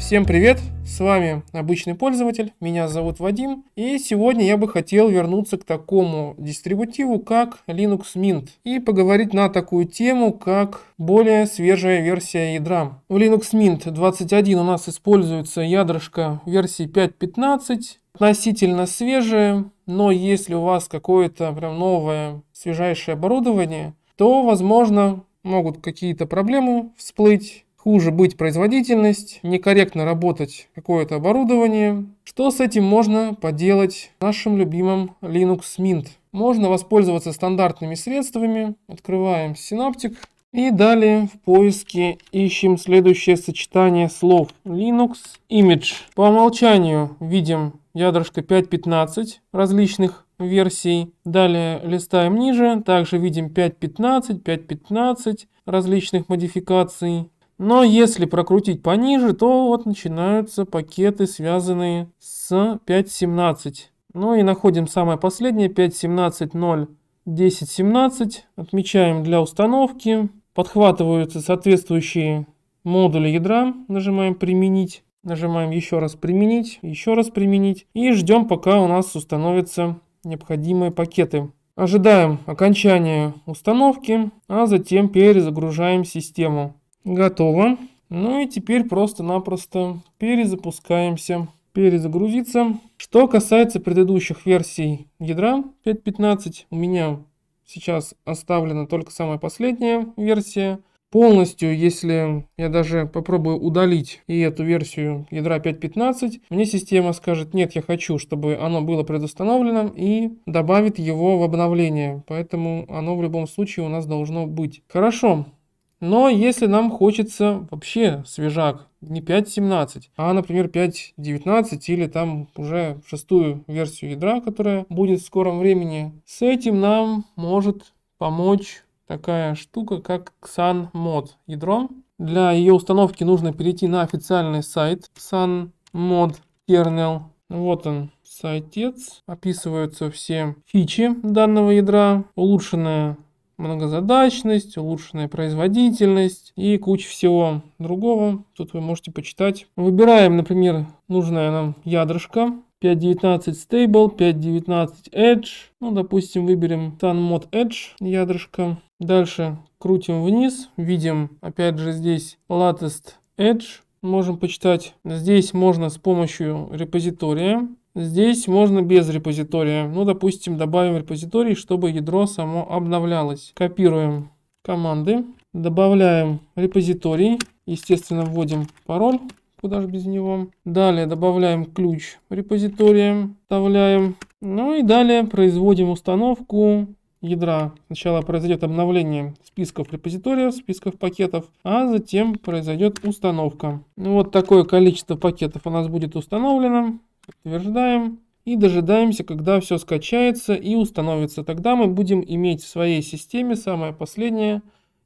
Всем привет! С вами обычный пользователь, меня зовут Вадим, и сегодня я бы хотел вернуться к такому дистрибутиву, как Linux Mint, и поговорить на такую тему, как более свежая версия ядра. В Linux Mint 21 у нас используется ядрышко версии 5.15, относительно свежее, но если у вас какое-то прям новое, свежайшее оборудование, то, возможно, могут какие-то проблемы всплыть, хуже быть производительность, некорректно работать какое-то оборудование. Что с этим можно поделать нашим любимым Linux Mint? Можно воспользоваться стандартными средствами. Открываем синаптик И далее в поиске ищем следующее сочетание слов Linux Image. По умолчанию видим ядрышко 5.15 различных версий. Далее листаем ниже, также видим 5.15, 5.15 различных модификаций. Но если прокрутить пониже, то вот начинаются пакеты, связанные с 5.17. Ну и находим самое последнее 5.17.0.10.17. отмечаем для установки, подхватываются соответствующие модули ядра, нажимаем «Применить», нажимаем еще раз «Применить», еще раз «Применить» и ждем, пока у нас установятся необходимые пакеты. Ожидаем окончания установки, а затем перезагружаем систему. Готово. Ну и теперь просто-напросто перезапускаемся, перезагрузиться. Что касается предыдущих версий ядра 5.15, у меня сейчас оставлена только самая последняя версия. Полностью, если я даже попробую удалить и эту версию ядра 5.15, мне система скажет, нет, я хочу, чтобы оно было предустановлено и добавит его в обновление. Поэтому оно в любом случае у нас должно быть. Хорошо, но если нам хочется вообще свежак, не 5.17, а, например, 5.19 или там уже шестую версию ядра, которая будет в скором времени, с этим нам может помочь такая штука, как Mod ядро. Для ее установки нужно перейти на официальный сайт Mod Kernel. Вот он, сайтец. Описываются все фичи данного ядра, улучшенная многозадачность, улучшенная производительность и куча всего другого. Тут вы можете почитать. Выбираем, например, нужное нам ядрышко. 5.19 Stable, 5.19 Edge. Ну, допустим, выберем SunMod Edge ядрышко. Дальше крутим вниз. Видим, опять же, здесь Latest Edge можем почитать. Здесь можно с помощью репозитория Здесь можно без репозитория. Ну, допустим, добавим репозиторий, чтобы ядро само обновлялось. Копируем команды, добавляем репозиторий, естественно, вводим пароль, куда же без него. Далее добавляем ключ репозитория, вставляем. Ну и далее производим установку ядра. Сначала произойдет обновление списков репозиториев, списков пакетов, а затем произойдет установка. Ну, вот такое количество пакетов у нас будет установлено. Подтверждаем. И дожидаемся, когда все скачается и установится. Тогда мы будем иметь в своей системе самое последнее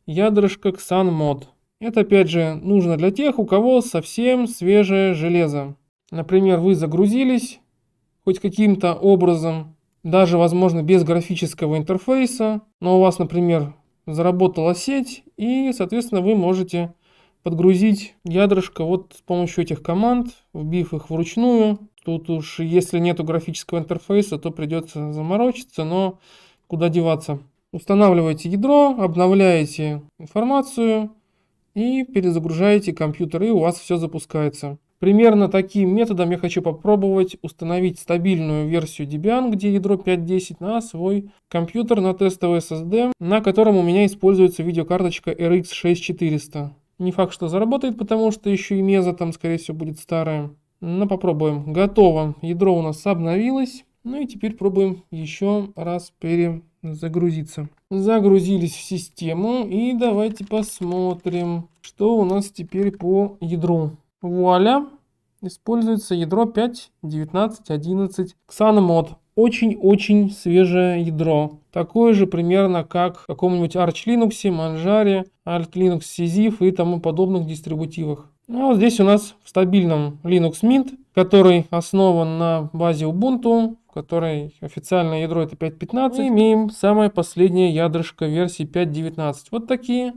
ядрышко XanMod. Это опять же нужно для тех, у кого совсем свежее железо. Например, вы загрузились хоть каким-то образом, даже, возможно, без графического интерфейса, но у вас, например, заработала сеть, и, соответственно, вы можете подгрузить ядрышко вот с помощью этих команд, вбив их вручную. Тут уж если нету графического интерфейса, то придется заморочиться, но куда деваться. Устанавливаете ядро, обновляете информацию и перезагружаете компьютер, и у вас все запускается. Примерно таким методом я хочу попробовать установить стабильную версию Debian, где ядро 5.10 на свой компьютер на тестовый SSD, на котором у меня используется видеокарточка RX 6400. Не факт, что заработает, потому что еще и меза там, скорее всего, будет старая. Но попробуем. Готово. Ядро у нас обновилось. Ну и теперь пробуем еще раз перезагрузиться. Загрузились в систему. И давайте посмотрим, что у нас теперь по ядру. Вуаля! Используется ядро 5.19.11. 19, 11, очень-очень свежее ядро. Такое же примерно как в каком-нибудь Arch Linux, Manjaro, Alt Linux, Sizif и тому подобных дистрибутивах. Ну, а вот здесь у нас в стабильном Linux Mint, который основан на базе Ubuntu, в которой официальное ядро это 5.15, мы имеем самое последнее ядрышко версии 5.19. Вот такие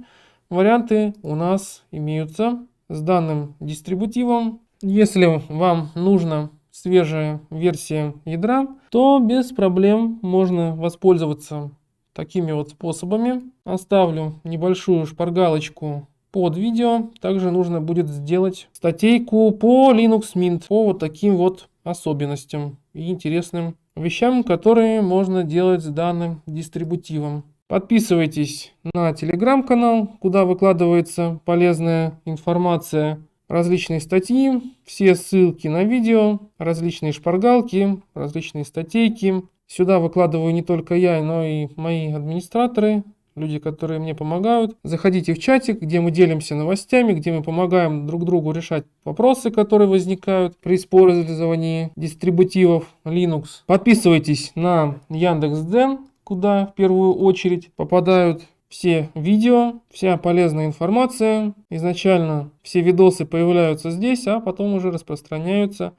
варианты у нас имеются с данным дистрибутивом. Если вам нужно свежая версия ядра, то без проблем можно воспользоваться такими вот способами. Оставлю небольшую шпаргалочку под видео. Также нужно будет сделать статейку по Linux Mint, по вот таким вот особенностям и интересным вещам, которые можно делать с данным дистрибутивом. Подписывайтесь на телеграм-канал, куда выкладывается полезная информация различные статьи, все ссылки на видео, различные шпаргалки, различные статейки. Сюда выкладываю не только я, но и мои администраторы, люди, которые мне помогают. Заходите в чатик, где мы делимся новостями, где мы помогаем друг другу решать вопросы, которые возникают при использовании дистрибутивов Linux. Подписывайтесь на Яндекс.Ден, куда в первую очередь попадают все видео, вся полезная информация. Изначально все видосы появляются здесь, а потом уже распространяются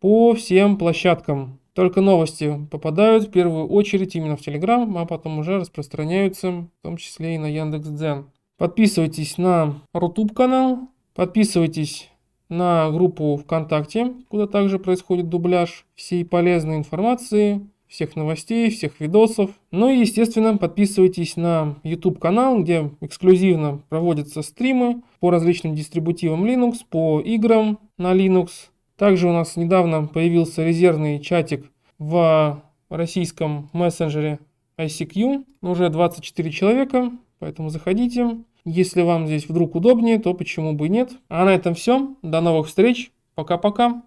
по всем площадкам. Только новости попадают в первую очередь именно в Telegram, а потом уже распространяются в том числе и на Яндекс.Дзен. Подписывайтесь на Рутуб канал, подписывайтесь на группу ВКонтакте, куда также происходит дубляж всей полезной информации, всех новостей, всех видосов. Ну и, естественно, подписывайтесь на YouTube-канал, где эксклюзивно проводятся стримы по различным дистрибутивам Linux, по играм на Linux. Также у нас недавно появился резервный чатик в российском мессенджере ICQ. Ну, уже 24 человека, поэтому заходите. Если вам здесь вдруг удобнее, то почему бы и нет. А на этом все. До новых встреч. Пока-пока.